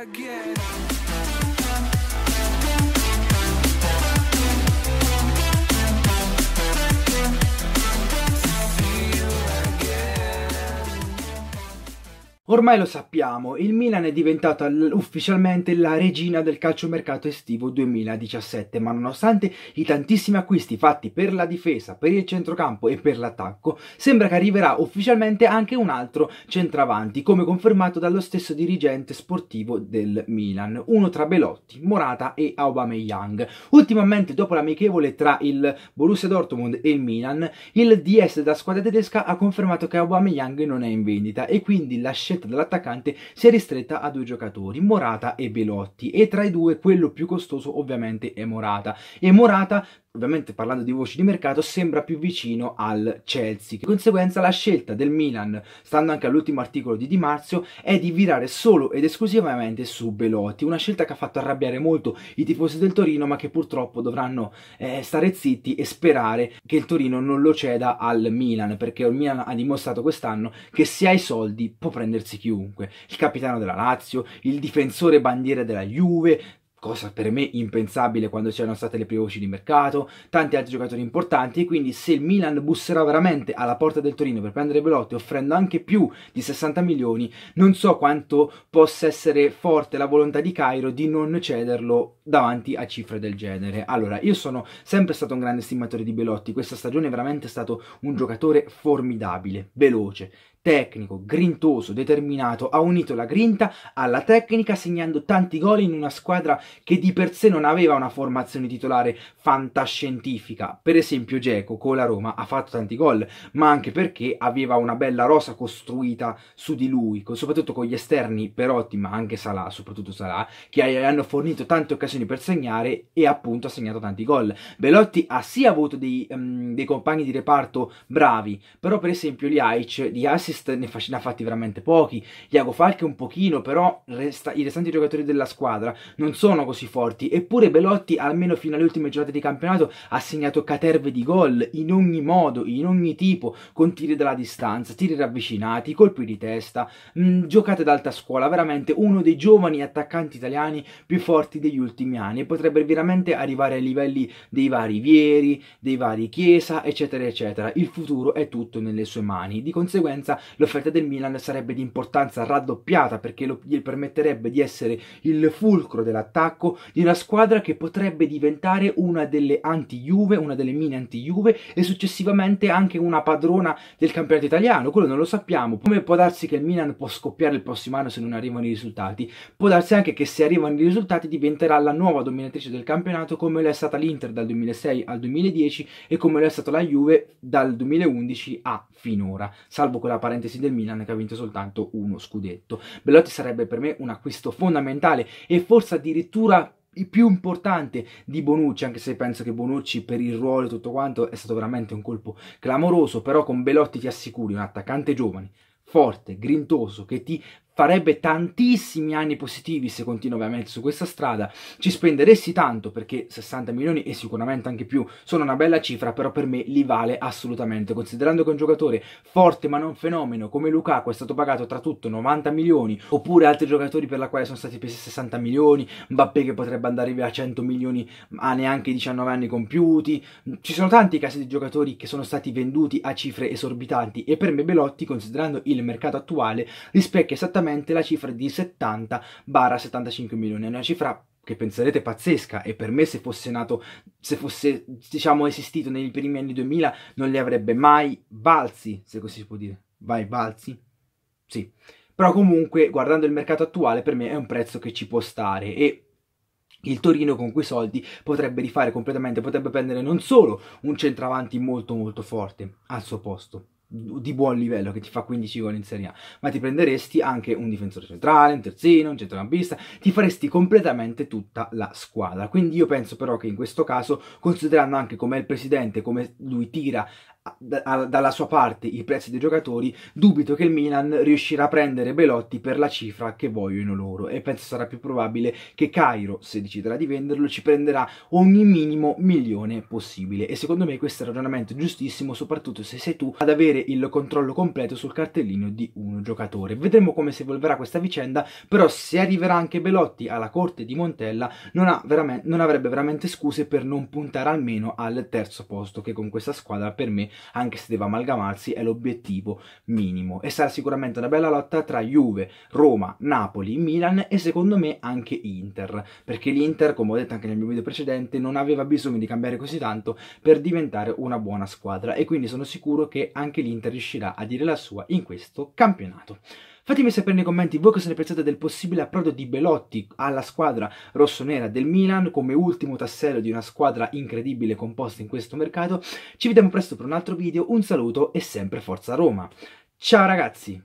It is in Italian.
I get. Ormai lo sappiamo, il Milan è diventato ufficialmente la regina del calciomercato estivo 2017, ma nonostante i tantissimi acquisti fatti per la difesa, per il centrocampo e per l'attacco, sembra che arriverà ufficialmente anche un altro centravanti, come confermato dallo stesso dirigente sportivo del Milan, uno tra Belotti, Morata e Aubameyang. Ultimamente, dopo l'amichevole tra il Borussia Dortmund e il Milan, il DS della squadra tedesca ha confermato che Aubameyang non è in vendita e quindi la scelta scelta dell'attaccante si è ristretta a due giocatori, Morata e Belotti, e tra i due quello più costoso ovviamente è Morata. E Morata ovviamente parlando di voci di mercato, sembra più vicino al Chelsea. Di conseguenza la scelta del Milan, stando anche all'ultimo articolo di Di Marzio, è di virare solo ed esclusivamente su Belotti, una scelta che ha fatto arrabbiare molto i tifosi del Torino, ma che purtroppo dovranno eh, stare zitti e sperare che il Torino non lo ceda al Milan, perché il Milan ha dimostrato quest'anno che se ha i soldi può prendersi chiunque. Il capitano della Lazio, il difensore bandiera della Juve, cosa per me impensabile quando c'erano state le prime voci di mercato, tanti altri giocatori importanti, quindi se il Milan busserà veramente alla porta del Torino per prendere Belotti offrendo anche più di 60 milioni, non so quanto possa essere forte la volontà di Cairo di non cederlo davanti a cifre del genere. Allora, io sono sempre stato un grande stimatore di Belotti, questa stagione è veramente stato un giocatore formidabile, veloce, tecnico, grintoso, determinato, ha unito la grinta alla tecnica segnando tanti gol in una squadra che di per sé non aveva una formazione titolare fantascientifica. Per esempio Geco con la Roma ha fatto tanti gol, ma anche perché aveva una bella rosa costruita su di lui, soprattutto con gli esterni Perotti, ma anche Salah, soprattutto Salah, che hanno fornito tante occasioni per segnare e appunto ha segnato tanti gol. Belotti ha sì avuto dei, um, dei compagni di reparto bravi, però per esempio gli Liaic di Asi assist ne, ne, ha fatti veramente pochi, Iago Falche un pochino, però resta, i restanti giocatori della squadra non sono così forti, eppure Belotti almeno fino alle ultime giornate di campionato ha segnato caterve di gol in ogni modo, in ogni tipo, con tiri dalla distanza, tiri ravvicinati, colpi di testa, mh, mm, giocate d'alta scuola, veramente uno dei giovani attaccanti italiani più forti degli ultimi anni e potrebbe veramente arrivare ai livelli dei vari Vieri, dei vari Chiesa, eccetera eccetera. Il futuro è tutto nelle sue mani, di conseguenza l'offerta del Milan sarebbe di importanza raddoppiata perché lo, gli permetterebbe di essere il fulcro dell'attacco di una squadra che potrebbe diventare una delle anti-Juve, una delle mini anti-Juve e successivamente anche una padrona del campionato italiano, quello non lo sappiamo. Come può darsi che il Milan può scoppiare il prossimo anno se non arrivano i risultati? Può darsi anche che se arrivano i risultati diventerà la nuova dominatrice del campionato come lo è stata l'Inter dal 2006 al 2010 e come lo è stata la Juve dal 2011 a finora, salvo quella partita parentesi del Milan che ha vinto soltanto uno scudetto. Belotti sarebbe per me un acquisto fondamentale e forse addirittura più importante di Bonucci, anche se penso che Bonucci per il ruolo e tutto quanto è stato veramente un colpo clamoroso, però con Belotti ti assicuri un attaccante giovane, forte, grintoso, che ti farebbe tantissimi anni positivi se continua ovviamente su questa strada, ci spenderesti tanto perché 60 milioni e sicuramente anche più sono una bella cifra, però per me li vale assolutamente, considerando che un giocatore forte ma non fenomeno come Lukaku è stato pagato tra tutto 90 milioni, oppure altri giocatori per la quale sono stati presi 60 milioni, Mbappé che potrebbe andare via a 100 milioni a neanche 19 anni compiuti, ci sono tanti casi di giocatori che sono stati venduti a cifre esorbitanti e per me Belotti, considerando il mercato attuale, rispecchia esattamente esattamente la cifra di 70-75 milioni, è una cifra che penserete pazzesca e per me se fosse nato, se fosse diciamo esistito nei primi anni 2000 non li avrebbe mai balzi, se così si può dire, vai balzi, sì, però comunque guardando il mercato attuale per me è un prezzo che ci può stare e il Torino con quei soldi potrebbe rifare completamente, potrebbe prendere non solo un centravanti molto molto forte al suo posto, di buon livello che ti fa 15 gol in Serie A, ma ti prenderesti anche un difensore centrale, un terzino, un centrocampista, ti faresti completamente tutta la squadra. Quindi io penso però che in questo caso, considerando anche come il presidente, come lui tira dalla sua parte i prezzi dei giocatori, dubito che il Milan riuscirà a prendere Belotti per la cifra che vogliono loro e penso sarà più probabile che Cairo, se deciderà di venderlo, ci prenderà ogni minimo milione possibile e secondo me questo è un ragionamento giustissimo soprattutto se sei tu ad avere il controllo completo sul cartellino di un giocatore. Vedremo come si evolverà questa vicenda, però se arriverà anche Belotti alla corte di Montella non, veramente, non avrebbe veramente scuse per non puntare almeno al terzo posto che con questa squadra per me anche se deve amalgamarsi, è l'obiettivo minimo. E sarà sicuramente una bella lotta tra Juve, Roma, Napoli, Milan e secondo me anche Inter, perché l'Inter, come ho detto anche nel mio video precedente, non aveva bisogno di cambiare così tanto per diventare una buona squadra e quindi sono sicuro che anche l'Inter riuscirà a dire la sua in questo campionato. Fatemi sapere nei commenti voi cosa ne pensate del possibile approdo di Belotti alla squadra rossonera del Milan come ultimo tassello di una squadra incredibile composta in questo mercato. Ci vediamo presto per un altro video, un saluto e sempre Forza Roma. Ciao ragazzi!